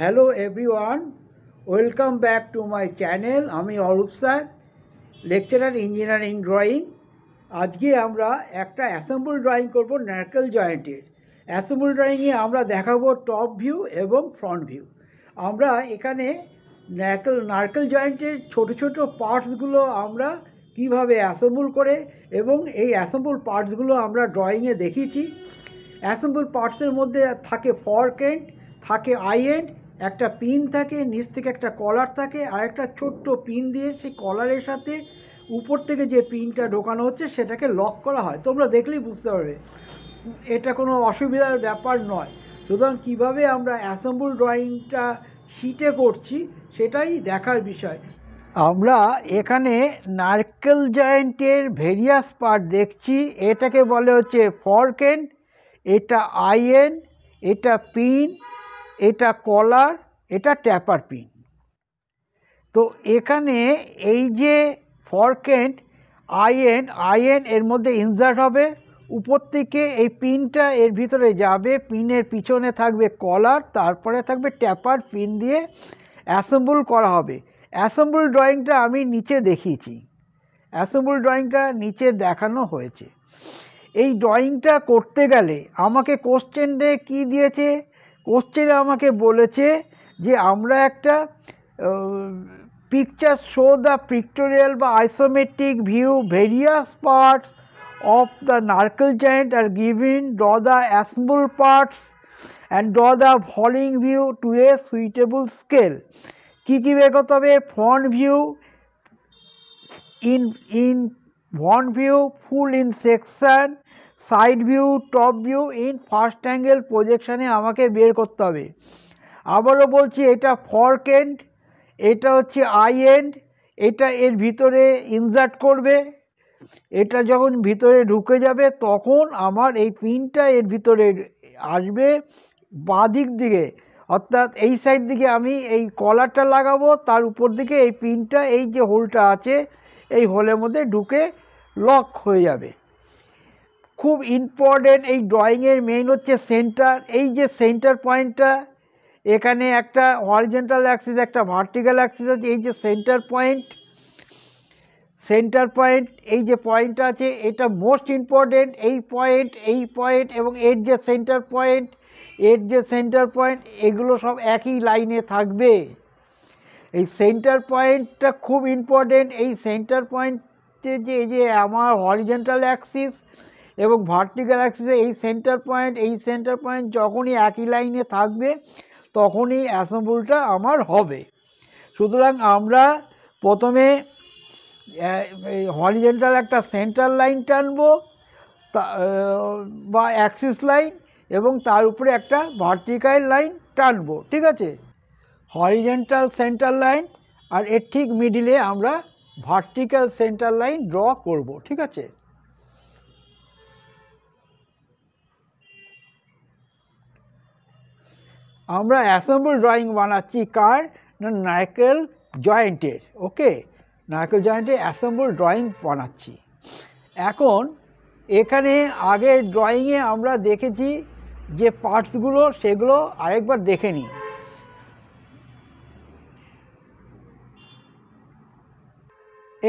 Hello everyone welcome back to my channel আমি Arup sir lecturer engineering drawing আজকে আমরা একটা অ্যাসেম্বল ড্রয়িং করব নারকেল জয়েন্টের অ্যাসেম্বল ড্রয়িংয়ে আমরা দেখাবো টপ ভিউ এবং ফ্রন্ট ভিউ আমরা এখানে নারকেল নারকেল জয়েন্টের ছোট ছোটো পার্টসগুলো আমরা কিভাবে অ্যাসেম্বল করে এবং এই অ্যাসেম্বল পার্টসগুলো আমরা ড্রয়িংয়ে দেখিয়েছি অ্যাসেম্বল পার্টসের মধ্যে থাকে ফর্ক এন্ড থাকে আই এন্ড একটা পিন থাকে নিচ থেকে একটা কলার থাকে আর একটা ছোট্ট পিন দিয়ে সেই কলারের সাথে উপর থেকে যে পিনটা ঢোকানো হচ্ছে সেটাকে লক করা হয় তোমরা দেখলেই বুঝতে পারবে এটা কোনো অসুবিধার ব্যাপার নয় সুতরাং কীভাবে আমরা অ্যাসেম্বল ড্রয়িংটা শিটে করছি সেটাই দেখার বিষয় আমরা এখানে নারকেল জয়েন্টের ভেরিয়াস পার্ট দেখছি এটাকে বলে হচ্ছে ফরকেন এটা আইএন এটা পিন এটা কলার এটা ট্যাপার পিন তো এখানে এই যে ফরকেন্ট আইএন আইএন এর মধ্যে ইনজার্ট হবে উপর থেকে এই পিনটা এর ভিতরে যাবে পিনের পিছনে থাকবে কলার তারপরে থাকবে ট্যাপার পিন দিয়ে অ্যাসেম্বল করা হবে অ্যাসেম্বল ড্রয়িংটা আমি নিচে দেখিয়েছি অ্যাসেম্বল ড্রয়িংটা নিচে দেখানো হয়েছে এই ড্রয়িংটা করতে গেলে আমাকে কোশ্চেনে কি দিয়েছে কোশ্চেনে আমাকে বলেছে যে আমরা একটা পিকচার শো দ্য পিক্টোরিয়াল বা isometric view various parts of the knuckle joint আর given draw the assembled parts and draw the following view to a suitable scale কী কী বের করতে হবে front view in in front view full in section side view top view in first angle প্রজেকশানে আমাকে বের করতে হবে আবারও বলছি এটা ফর্ক এন্ড এটা হচ্ছে আই এন্ড এটা এর ভিতরে ইনজার্ট করবে এটা যখন ভিতরে ঢুকে যাবে তখন আমার এই পিনটা এর ভিতরে আসবে বাঁ দিক দিকে অর্থাৎ এই সাইড দিকে আমি এই কলারটা লাগাবো তার উপর দিকে এই পিনটা এই যে হোলটা আছে এই হোলের মধ্যে ঢুকে লক হয়ে যাবে খুব ইম্পর্টেন্ট এই ড্রয়িংয়ের মেইন হচ্ছে সেন্টার এই যে সেন্টার পয়েন্টটা এখানে একটা হরিজেন্টাল অ্যাক্সিস একটা ভার্টিক্যাল অ্যাক্সিস আছে এই যে সেন্টার পয়েন্ট সেন্টার পয়েন্ট এই যে পয়েন্টটা আছে এটা মোস্ট ইম্পর্টেন্ট এই পয়েন্ট এই পয়েন্ট এবং এর যে সেন্টার পয়েন্ট এর যে সেন্টার পয়েন্ট এগুলো সব একই লাইনে থাকবে এই সেন্টার পয়েন্টটা খুব ইম্পর্টেন্ট এই সেন্টার পয়েন্টে যে এই যে আমার হরিজেন্টাল অ্যাক্সিস এবং ভার্টিক্যাল অ্যাক্সিসে এই সেন্টার পয়েন্ট এই সেন্টার পয়েন্ট যখনই একই লাইনে থাকবে তখনই অ্যাসেম্বলটা আমার হবে সুতরাং আমরা প্রথমে হরিজেন্টাল একটা সেন্টার লাইন টানবো বা অ্যাক্সিস লাইন এবং তার উপরে একটা ভার্টিক্যাল লাইন টানবো ঠিক আছে হরিজেন্টাল সেন্টার লাইন আর এর ঠিক মিডিলে আমরা ভার্টিক্যাল সেন্টার লাইন ড্র করব ঠিক আছে আমরা অ্যাসেম্বল ড্রয়িং বানাচ্ছি কার না নারকেল জয়েন্টের ওকে নারকেল জয়েন্টের অ্যাসেম্বল ড্রয়িং বানাচ্ছি এখন এখানে আগের ড্রয়িংয়ে আমরা দেখেছি যে পার্টসগুলো সেগুলো আরেকবার দেখে নিই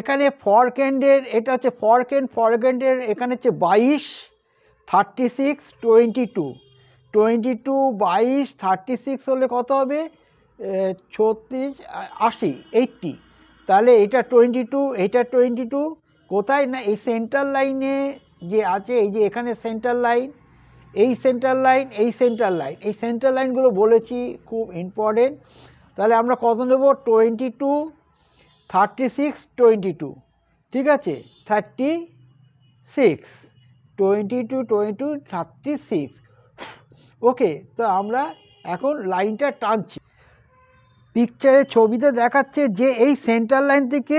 এখানে ফরকেন্ডের এটা হচ্ছে ফরকেন্ড ফরকেন্ডের এখানে হচ্ছে বাইশ thirty six twenty two twenty two বাইশ থার্টি সিক্স হলে কত হবে ছত্রিশ আশি এইটটি তাহলে এটা টোয়েন্টি টু এটা টোয়েন্টি টু কোথায় না এই সেন্টার লাইনে যে আছে এই যে এখানে সেন্টার লাইন এই সেন্টার লাইন এই সেন্টার লাইন এই সেন্টার লাইনগুলো বলেছি খুব ইম্পর্টেন্ট তাহলে আমরা কত নেব twenty two thirty six twenty two ঠিক আছে thirty six twenty two twenty two thirty six okay তো আমরা এখন লাইনটা টানছি পিকচারে ছবিতে দেখাচ্ছে যে এই সেন্টার লাইন থেকে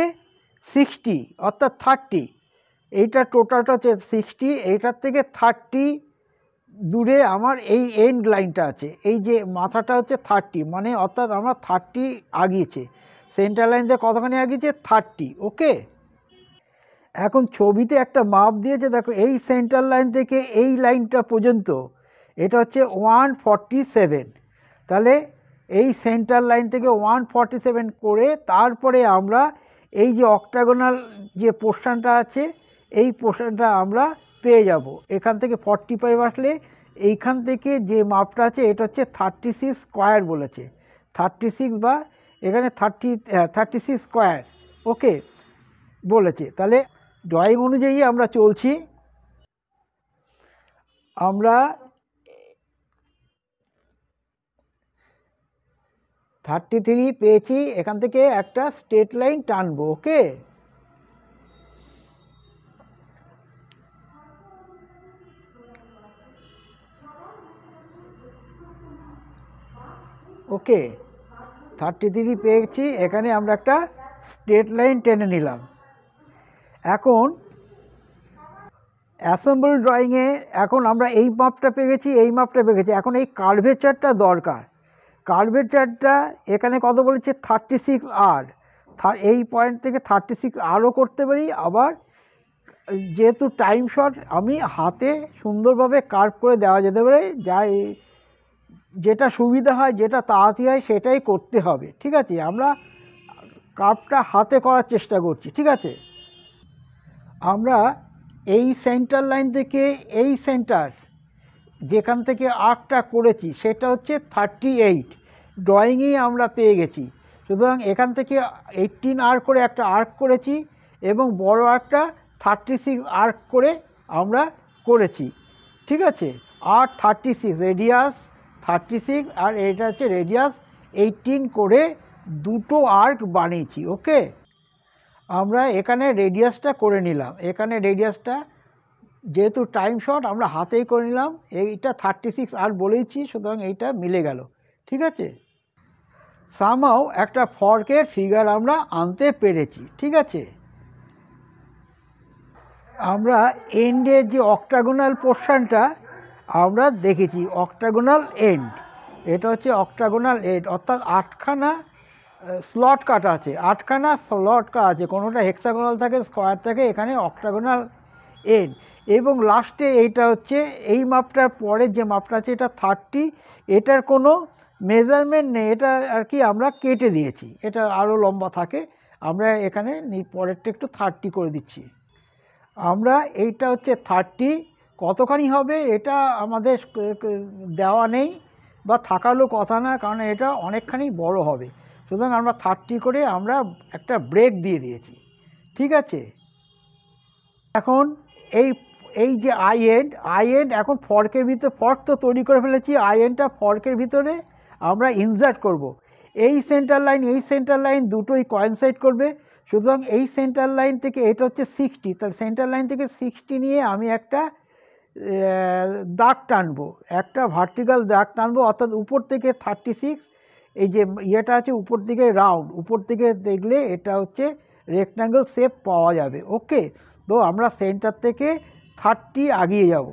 সিক্সটি অর্থাৎ থার্টি এইটা টোটালটা হচ্ছে সিক্সটি এইটার থেকে থার্টি দূরে আমার এই এন্ড লাইনটা আছে এই যে মাথাটা হচ্ছে থার্টি মানে অর্থাৎ আমরা থার্টি আগিয়েছে সেন্টার লাইন থেকে কতখানি আগিয়েছে থার্টি ওকে এখন ছবিতে একটা মাপ দিয়েছে দেখো এই সেন্টার লাইন থেকে এই লাইনটা পর্যন্ত এটা হচ্ছে ওয়ান ফর্টি সেভেন তাহলে এই সেন্টার লাইন থেকে ওয়ান ফর্টি সেভেন করে তারপরে আমরা এই যে অক্টাগোনাল যে পোর্শানটা আছে এই পোর্শানটা আমরা পেয়ে যাব এখান থেকে ফর্টি ফাইভ আসলে এইখান থেকে যে মাপটা আছে এটা হচ্ছে থার্টি সিক্স স্কোয়ার বলেছে থার্টি সিক্স বা এখানে thirty thirty six square okay বলেছে তাহলে ড্রয়িং অনুযায়ী আমরা চলছি আমরা থার্টি থ্রি পেয়েছি এখান থেকে একটা স্টেট লাইন টানবো ওকে ওকে থার্টি থ্রি পেয়েছি এখানে আমরা একটা স্টেট লাইন টেনে নিলাম এখন অ্যাসেম্বল ড্রয়িংয়ে এখন আমরা এই মাপটা পেয়ে গেছি এই মাপটা পেয়ে গেছি এখন এই কার্ভেচারটা দরকার কার্বেটারটা এখানে কত বলেছে থার্টি সিক্স আর এই পয়েন্ট থেকে থার্টি সিক্স আরও করতে পারি আবার যেহেতু টাইম শট আমি হাতে সুন্দরভাবে কার্ভ করে দেওয়া যেতে পারে যা যেটা সুবিধা হয় যেটা তাড়াতাড়ি হয় সেটাই করতে হবে ঠিক আছে আমরা কার্ভটা হাতে করার চেষ্টা করছি ঠিক আছে আমরা এই সেন্টার লাইন থেকে এই সেন্টার যেখান থেকে আর্কটা করেছি সেটা হচ্ছে থার্টি এইট ড্রয়িংয়েই আমরা পেয়ে গেছি সুতরাং এখান থেকে এইটিন আর্ক করে একটা আর্ক করেছি এবং বড় আর্কটা থার্টি সিক্স আর্ক করে আমরা করেছি ঠিক আছে আর thirty six radius thirty six আর এটা হচ্ছে রেডিয়াস এইটিন করে দুটো আর্ক বানিয়েছি ওকে আমরা এখানে রেডিয়াসটা করে নিলাম এখানে রেডিয়াসটা যেহেতু টাইম শট আমরা হাতেই করে নিলাম এইটা থার্টি সিক্স আর বলেইছি সুতরাং এইটা মিলে গেল ঠিক আছে সামাও একটা ফর্কের ফিগার আমরা আনতে পেরেছি ঠিক আছে আমরা এন্ডের যে অক্টাগোনাল পোর্শানটা আমরা দেখেছি অক্টাগোনাল এন্ড এটা হচ্ছে অক্টাগোনাল এন্ড অর্থাৎ আটখানা স্লট কাটা আছে আটখানা স্লট কাটা আছে কোনোটা হেক্সাগোনাল থাকে স্কোয়ার থাকে এখানে অক্টাগোনাল এন্ড এবং লাস্টে এইটা হচ্ছে এই মাপটার পরের যে মাপটা আছে এটা থার্টি এটার কোনো মেজারমেন্ট নেই এটা আর কি আমরা কেটে দিয়েছি এটা আরও লম্বা থাকে আমরা এখানে পরেরটা একটু থার্টি করে দিচ্ছি আমরা এইটা হচ্ছে থার্টি কতখানি হবে এটা আমাদের দেওয়া নেই বা থাকালো কথা না কারণ এটা অনেকখানি বড় হবে সুতরাং আমরা থার্টি করে আমরা একটা ব্রেক দিয়ে দিয়েছি ঠিক আছে এখন এই এই যে আই এন্ড আই এন্ড এখন ফর্কের ভিতরে ফর্ক তো তৈরি করে ফেলেছি আই এন্ডটা ফর্কের ভিতরে আমরা ইনজার্ট করব। এই সেন্টার লাইন এই সেন্টার লাইন দুটোই কয়েনসাইড করবে সুতরাং এই সেন্টার লাইন থেকে এটা হচ্ছে সিক্সটি তাহলে সেন্টার লাইন থেকে সিক্সটি নিয়ে আমি একটা দাগ টানবো একটা ভার্টিক্যাল দাগ টানব অর্থাৎ উপর থেকে থার্টি সিক্স এই যে ইয়েটা আছে উপর দিকে রাউন্ড উপর দিকে দেখলে এটা হচ্ছে রেক্ট্যাঙ্গেল শেপ পাওয়া যাবে ওকে তো আমরা সেন্টার থেকে থার্টি আগিয়ে যাব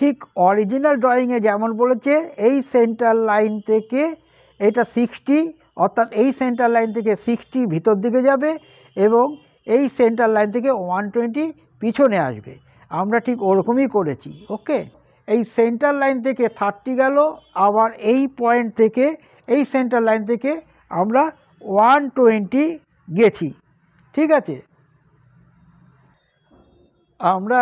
ঠিক অরিজিনাল ড্রয়িংয়ে যেমন বলেছে এই সেন্টার লাইন থেকে এটা সিক্সটি অর্থাৎ এই সেন্টার লাইন থেকে সিক্সটি ভিতর দিকে যাবে এবং এই সেন্টার লাইন থেকে ওয়ান টোয়েন্টি পিছনে আসবে আমরা ঠিক ওরকমই করেছি ওকে এই সেন্টার লাইন থেকে থার্টি গেল আবার এই পয়েন্ট থেকে এই সেন্টার লাইন থেকে আমরা ওয়ান টোয়েন্টি গেছি ঠিক আছে আমরা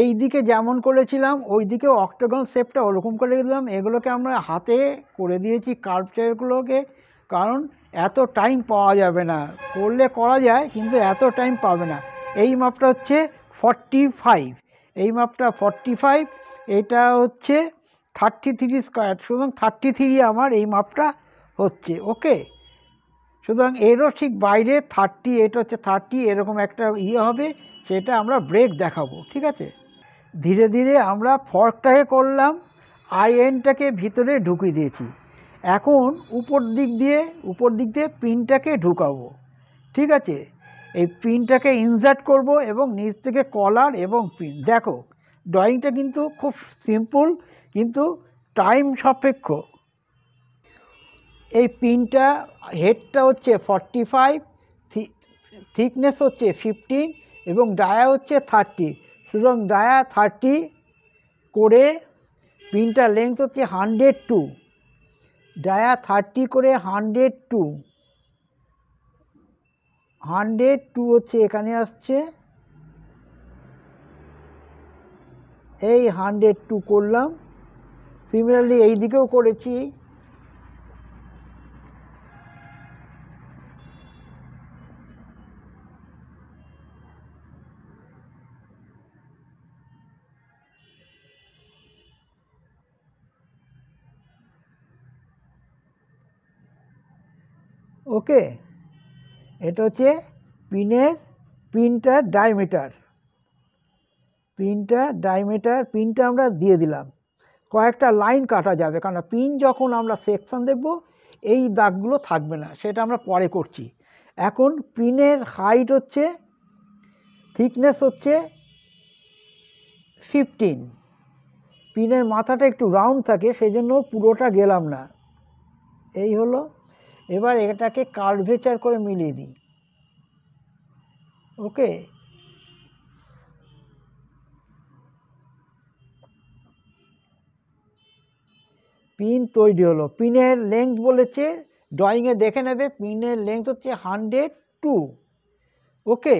এই দিকে যেমন করেছিলাম ওই দিকে অক্টোগন শেপটা ওরকম করে দিলাম এগুলোকে আমরা হাতে করে দিয়েছি কার্ভ কারণ এত টাইম পাওয়া যাবে না করলে করা যায় কিন্তু এত টাইম পাবে না এই মাপটা হচ্ছে ফর্টি ফাইভ এই মাপটা ফর্টি ফাইভ এটা হচ্ছে থার্টি থ্রি স্কোয়ার সুতরাং থার্টি থ্রি আমার এই মাপটা হচ্ছে ওকে সুতরাং এরও ঠিক বাইরে থার্টি এটা হচ্ছে থার্টি এরকম একটা ইয়ে হবে সেটা আমরা ব্রেক দেখাবো ঠিক আছে ধীরে ধীরে আমরা ফর্কটাকে করলাম আইএনটাকে ভিতরে ঢুকিয়ে দিয়েছি এখন উপর দিক দিয়ে উপর দিক দিয়ে পিনটাকে ঢুকাবো ঠিক আছে এই পিনটাকে ইনজার্ট করব এবং নিচ থেকে কলার এবং পিন দেখো ড্রয়িংটা কিন্তু খুব সিম্পল কিন্তু টাইম সাপেক্ষ এই পিনটা হেডটা হচ্ছে ফর্টি ফাইভ থিকনেস হচ্ছে ফিফটিন এবং ডায়া হচ্ছে থার্টি সুতরাং ডায়া থার্টি করে পিনটার লেন্থ হচ্ছে হান্ড্রেড টু ডায়া থার্টি করে হান্ড্রেড টু হান্ড্রেড টু হচ্ছে এখানে আসছে এই হান্ড্রেড টু করলাম সিমিলারলি এই দিকেও করেছি ওকে এটা হচ্ছে পিনের পিনটার ডায়মিটার পিনটা ডায়মিটার পিনটা আমরা দিয়ে দিলাম কয়েকটা লাইন কাটা যাবে কারণ পিন যখন আমরা সেকশন দেখব এই দাগগুলো থাকবে না সেটা আমরা পরে করছি এখন পিনের হাইট হচ্ছে থিকনেস হচ্ছে ফিফটিন পিনের মাথাটা একটু রাউন্ড থাকে সেই জন্য পুরোটা গেলাম না এই হলো এবার এটাকে কার্ভেচার করে মিলিয়ে দিই ওকে পিন তৈরি হলো পিনের লেন্থ বলেছে ড্রয়িংয়ে দেখে নেবে পিনের লেন্থ হচ্ছে হান্ড্রেড টু ওকে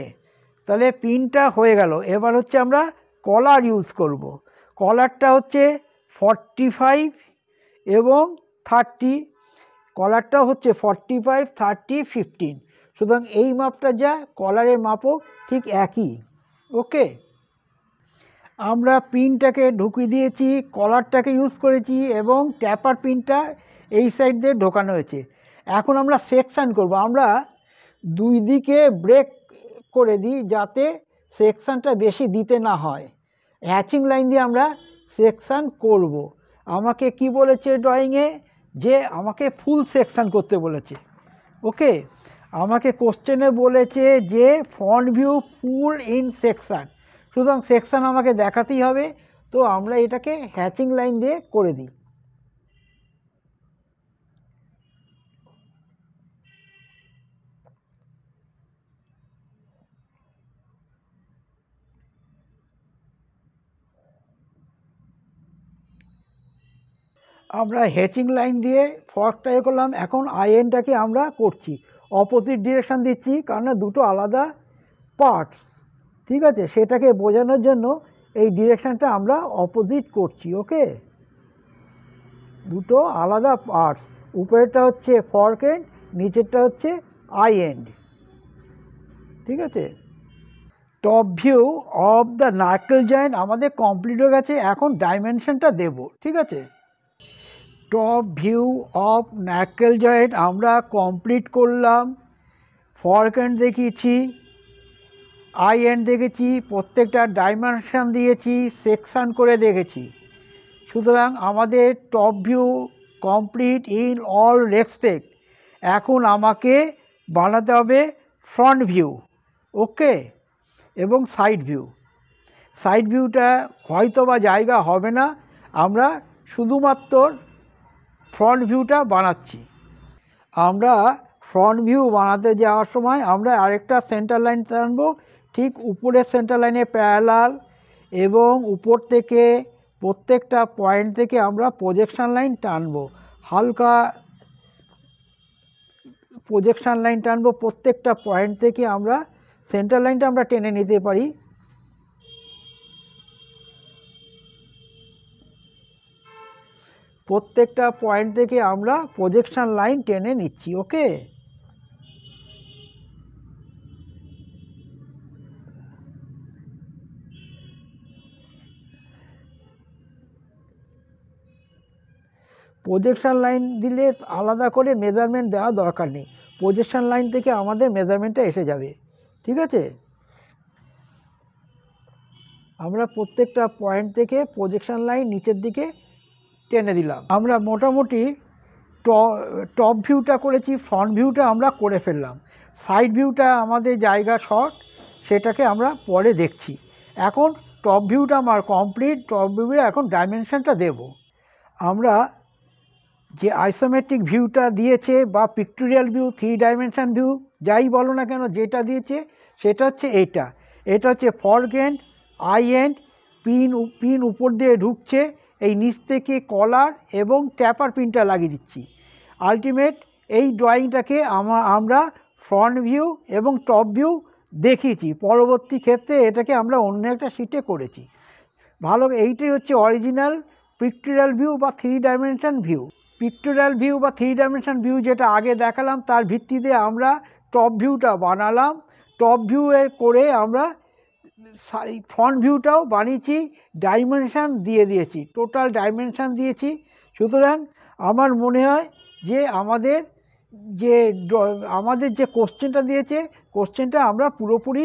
তাহলে পিনটা হয়ে গেল এবার হচ্ছে আমরা কলার ইউজ করব কলারটা হচ্ছে ফর্টি ফাইভ এবং থার্টি কলারটা হচ্ছে ফর্টি ফাইভ থার্টি ফিফটিন সুতরাং এই মাপটা যা কলারের মাপও ঠিক একই ওকে আমরা পিনটাকে ঢুকিয়ে দিয়েছি কলারটাকে ইউজ করেছি এবং ট্যাপার পিনটা এই সাইড দিয়ে ঢোকানো হয়েছে এখন আমরা সেকশান করব আমরা দুই দিকে ব্রেক করে দিই যাতে সেকশানটা বেশি দিতে না হয় হ্যাচিং লাইন দিয়ে আমরা সেকশান করব। আমাকে কি বলেছে ড্রয়িংয়ে যে আমাকে ফুল সেকশান করতে বলেছে ওকে আমাকে কোশ্চেনে বলেছে যে front view full in section সুতরাং সেকশান আমাকে দেখাতেই হবে তো আমরা এটাকে হ্যাচিং লাইন দিয়ে করে দিই আমরা হেচিং লাইন দিয়ে ফর্কটা এ করলাম এখন আইএনটাকে আমরা করছি অপোজিট ডিরেকশান দিচ্ছি কারণ দুটো আলাদা পার্টস ঠিক আছে সেটাকে বোঝানোর জন্য এই ডিরেকশানটা আমরা অপোজিট করছি ওকে দুটো আলাদা পার্টস উপরেরটা হচ্ছে ফর্ক এন্ড নিচেরটা হচ্ছে আই এন্ড ঠিক আছে top view of the knuckle joint আমাদের কমপ্লিট হয়ে গেছে এখন ডাইমেনশনটা দেব ঠিক আছে top view of knuckle joint আমরা কমপ্লিট করলাম ফর্ক অ্যান্ড দেখেছি আই এন্ড দেখেছি প্রত্যেকটা ডাইমেনশান দিয়েছি সেকশান করে দেখেছি সুতরাং আমাদের top view complete in all respect এখন আমাকে বানাতে হবে ফ্রন্ট ভিউ ওকে এবং সাইড ভিউ সাইড ভিউটা হয়তো বা জায়গা হবে না আমরা শুধুমাত্র ফ্রন্ট ভিউটা বানাচ্ছি আমরা ফ্রন্ট ভিউ বানাতে যাওয়ার সময় আমরা আরেকটা সেন্টার লাইন টানবো ঠিক উপরের সেন্টার লাইনে প্যারালাল এবং উপর থেকে প্রত্যেকটা পয়েন্ট থেকে আমরা প্রজেকশান লাইন টানবো হালকা প্রজেকশান লাইন টানবো প্রত্যেকটা পয়েন্ট থেকে আমরা সেন্টার লাইনটা আমরা টেনে নিতে পারি প্রত্যেকটা পয়েন্ট থেকে আমরা প্রজেকশান লাইন টেনে নিচ্ছি ওকে প্রজেকশান লাইন দিলে আলাদা করে মেজারমেন্ট দেওয়া দরকার নেই প্রজেকশান লাইন থেকে আমাদের মেজারমেন্টটা এসে যাবে ঠিক আছে আমরা প্রত্যেকটা পয়েন্ট থেকে প্রজেকশান লাইন নিচের দিকে টেনে দিলাম আমরা মোটামুটি টপ ভিউটা করেছি ফ্রন্ট ভিউটা আমরা করে ফেললাম সাইড ভিউটা আমাদের জায়গা শর্ট সেটাকে আমরা পরে দেখছি এখন টপ ভিউটা আমার কমপ্লিট টপ ভিউটা এখন ডাইমেনশানটা দেব আমরা যে আইসোমেট্রিক ভিউটা দিয়েছে বা pictorial view three dimension view যাই বলো না কেন যেটা দিয়েছে সেটা হচ্ছে এটা এটা হচ্ছে গ্যান্ড আই এন্ড পিন পিন উপর দিয়ে ঢুকছে এই নিচ থেকে কলার এবং ট্যাপার পিনটা লাগিয়ে দিচ্ছি আলটিমেট এই ড্রয়িংটাকে আমরা ফ্রন্ট ভিউ এবং টপ ভিউ দেখিয়েছি পরবর্তী ক্ষেত্রে এটাকে আমরা অন্য একটা শিটে করেছি ভালো এইটাই হচ্ছে অরিজিনাল পিক্টোরিয়াল ভিউ বা three dimension view pictorial view বা থ্রি ডাইমেনশান ভিউ যেটা আগে দেখালাম তার ভিত্তিতে আমরা টপ ভিউটা বানালাম টপ ভিউ করে আমরা ফ্রন্ট ভিউটাও বানিয়েছি ডাইমেনশান দিয়ে দিয়েছি টোটাল ডাইমেনশান দিয়েছি সুতরাং আমার মনে হয় যে আমাদের যে আমাদের যে কোশ্চেনটা দিয়েছে কোশ্চেনটা আমরা পুরোপুরি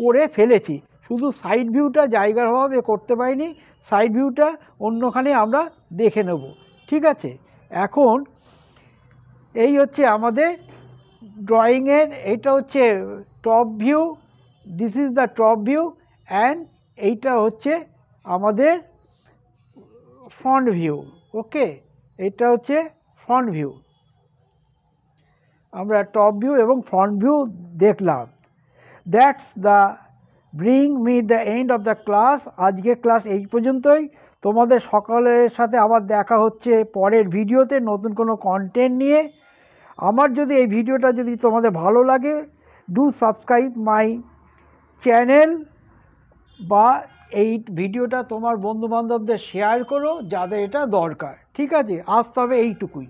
করে ফেলেছি শুধু সাইড ভিউটা জায়গার অভাবে করতে পারিনি সাইড ভিউটা অন্যখানে আমরা দেখে নেব ঠিক আছে এখন এই হচ্ছে আমাদের ড্রয়িংয়ের এটা হচ্ছে top view this is the top view and এইটা হচ্ছে আমাদের ফ্রন্ট ভিউ ওকে এটা হচ্ছে ফ্রন্ট ভিউ আমরা টপ ভিউ এবং ফ্রন্ট ভিউ দেখলাম that's the bring me the end of the class আজকের ক্লাস এই পর্যন্তই তোমাদের সকলের সাথে আবার দেখা হচ্ছে পরের ভিডিওতে নতুন কোনো কন্টেন্ট নিয়ে আমার যদি এই ভিডিওটা যদি তোমাদের ভালো লাগে ডু সাবস্ক্রাইব মাই চ্যানেল বা এই ভিডিওটা তোমার বন্ধুবান্ধবদের শেয়ার করো যাদের এটা দরকার ঠিক আছে আজ তবে এইটুকুই